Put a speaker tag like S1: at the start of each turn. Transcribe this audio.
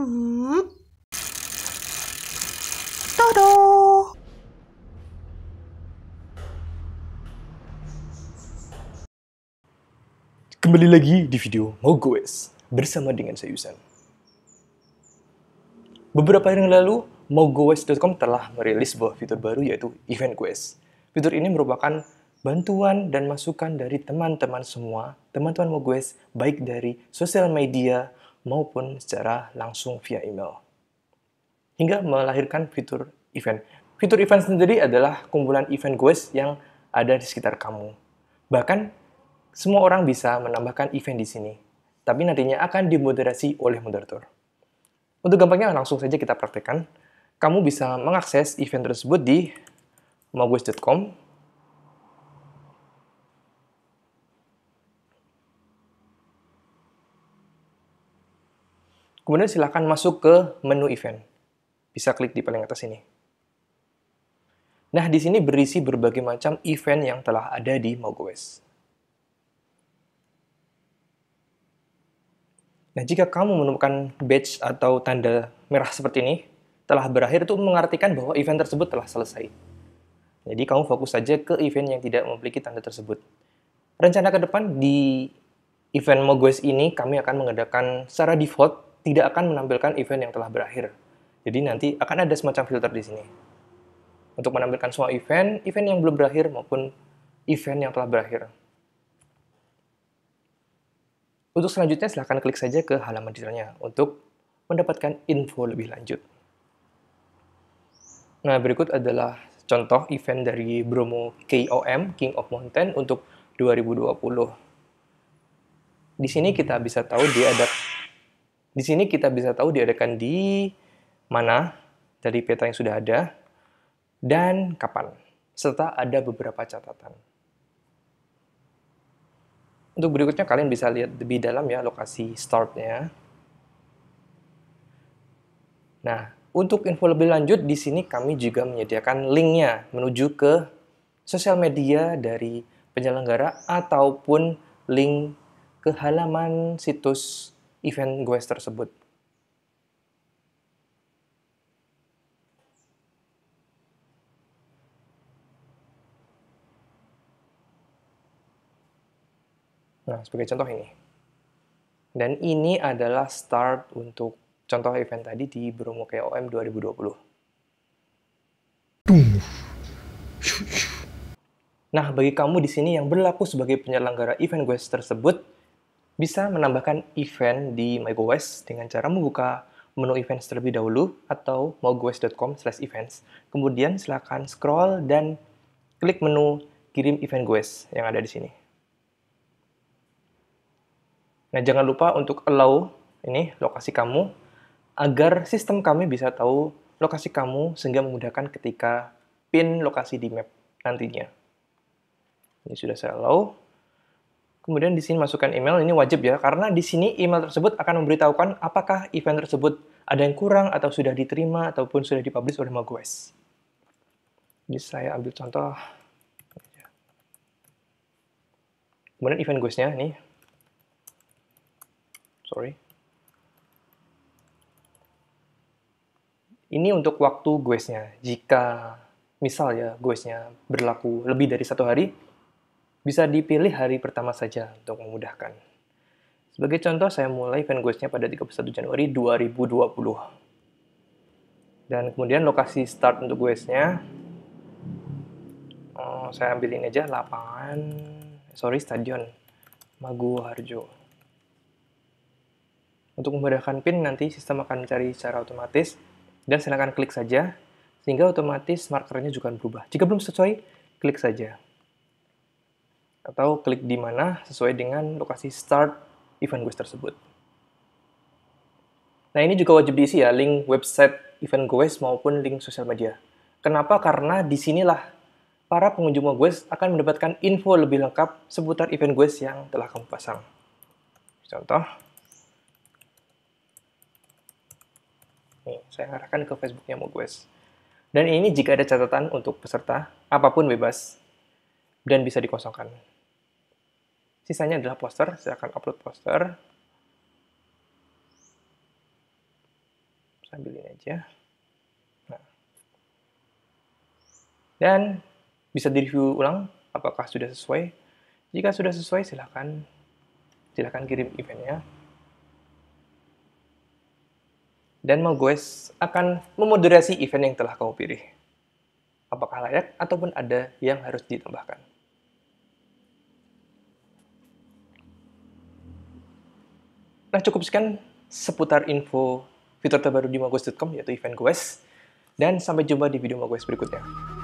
S1: Hmm. Kembali lagi di video Mogoes bersama dengan saya Yusan. Beberapa hari yang lalu, mogoes.com telah merilis sebuah fitur baru yaitu Event Quest. Fitur ini merupakan bantuan dan masukan dari teman-teman semua, teman-teman Mogoes, baik dari sosial media maupun secara langsung via email. Hingga melahirkan fitur event. Fitur event sendiri adalah kumpulan event goals yang ada di sekitar kamu. Bahkan, semua orang bisa menambahkan event di sini, tapi nantinya akan dimoderasi oleh moderator. Untuk gampangnya, langsung saja kita praktekkan. Kamu bisa mengakses event tersebut di moguis.com Kemudian silahkan masuk ke menu event. Bisa klik di paling atas ini. Nah, di sini berisi berbagai macam event yang telah ada di MogoWest. Nah, jika kamu menemukan badge atau tanda merah seperti ini, telah berakhir itu mengartikan bahwa event tersebut telah selesai. Jadi kamu fokus saja ke event yang tidak memiliki tanda tersebut. Rencana ke depan di event MogoWest ini kami akan mengadakan secara default tidak akan menampilkan event yang telah berakhir. Jadi nanti akan ada semacam filter di sini. Untuk menampilkan semua event, event yang belum berakhir maupun event yang telah berakhir. Untuk selanjutnya, silahkan klik saja ke halaman detailnya untuk mendapatkan info lebih lanjut. Nah, berikut adalah contoh event dari Bromo KOM, King of Mountain, untuk 2020. Di sini kita bisa tahu dia ada di sini kita bisa tahu diadakan di mana dari peta yang sudah ada dan kapan, serta ada beberapa catatan. Untuk berikutnya kalian bisa lihat lebih dalam ya lokasi startnya. Nah, untuk info lebih lanjut di sini kami juga menyediakan linknya menuju ke sosial media dari penyelenggara ataupun link ke halaman situs event goes tersebut. Nah, sebagai contoh ini. Dan ini adalah start untuk contoh event tadi di Bromo KOM 2020. Nah, bagi kamu di sini yang berlaku sebagai penyelenggara event guest tersebut, bisa menambahkan event di MyGoWest dengan cara membuka menu events terlebih dahulu atau mogoes.com slash events. Kemudian silakan scroll dan klik menu kirim event goes yang ada di sini. Nah, jangan lupa untuk allow ini lokasi kamu agar sistem kami bisa tahu lokasi kamu sehingga memudahkan ketika pin lokasi di map nantinya. Ini sudah saya allow. Kemudian di sini masukkan email, ini wajib ya, karena di sini email tersebut akan memberitahukan apakah event tersebut ada yang kurang atau sudah diterima ataupun sudah dipublish oleh Mogues. Jadi saya ambil contoh. Kemudian event ghost-nya ini. Sorry. Ini untuk waktu ghost-nya. Jika misal ya ghost-nya berlaku lebih dari satu hari, bisa dipilih hari pertama saja untuk memudahkan. Sebagai contoh, saya mulai nya pada 31 Januari 2020. Dan kemudian lokasi start untuk goesnya, oh, eh, saya ambil ini aja lapangan, sorry, stadion Harjo. Untuk memudahkan pin, nanti sistem akan mencari secara otomatis, dan silakan klik saja, sehingga otomatis markernya juga berubah. Jika belum sesuai, klik saja atau klik di mana sesuai dengan lokasi start event goes tersebut. Nah, ini juga wajib diisi ya, link website event goes maupun link sosial media. Kenapa? Karena disinilah para pengunjung goes akan mendapatkan info lebih lengkap seputar event goes yang telah kamu pasang. Contoh, saya arahkan ke Facebooknya Mogues. Dan ini jika ada catatan untuk peserta, apapun bebas dan bisa dikosongkan. Sisanya adalah poster, saya akan upload poster. Sambilin aja. Nah. Dan bisa direview ulang apakah sudah sesuai. Jika sudah sesuai, silahkan silahkan kirim eventnya. Dan Malgoes akan memoderasi event yang telah kamu pilih apakah layak ataupun ada yang harus ditambahkan. Nah, cukup sekian seputar info fitur terbaru di magos.com yaitu event goes dan sampai jumpa di video magos berikutnya.